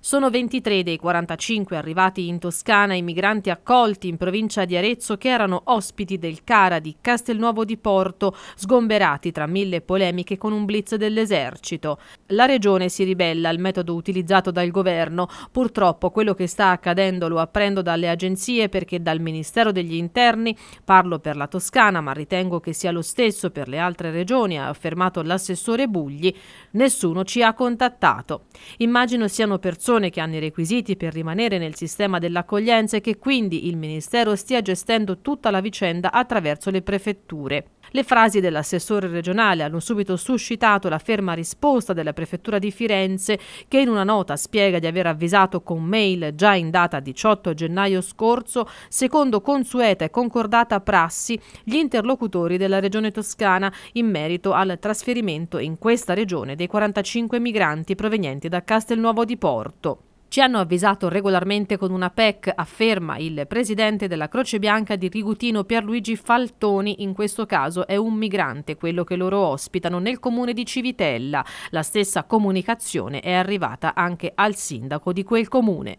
Sono 23 dei 45 arrivati in Toscana i migranti accolti in provincia di Arezzo che erano ospiti del Cara di Castelnuovo di Porto, sgomberati tra mille polemiche con un blitz dell'esercito. La regione si ribella al metodo utilizzato dal governo. Purtroppo quello che sta accadendo lo apprendo dalle agenzie perché dal Ministero degli Interni, parlo per la Toscana ma ritengo che sia lo stesso per le altre regioni, ha affermato l'assessore Bugli, nessuno ci ha contattato. Immagino siano persone persone che hanno i requisiti per rimanere nel sistema dell'accoglienza e che quindi il Ministero stia gestendo tutta la vicenda attraverso le prefetture. Le frasi dell'assessore regionale hanno subito suscitato la ferma risposta della prefettura di Firenze che in una nota spiega di aver avvisato con mail già in data 18 gennaio scorso, secondo consueta e concordata prassi, gli interlocutori della regione toscana in merito al trasferimento in questa regione dei 45 migranti provenienti da Castelnuovo di Porto tutto. Ci hanno avvisato regolarmente con una PEC, afferma il presidente della Croce Bianca di Rigutino Pierluigi Faltoni, in questo caso è un migrante, quello che loro ospitano nel comune di Civitella. La stessa comunicazione è arrivata anche al sindaco di quel comune.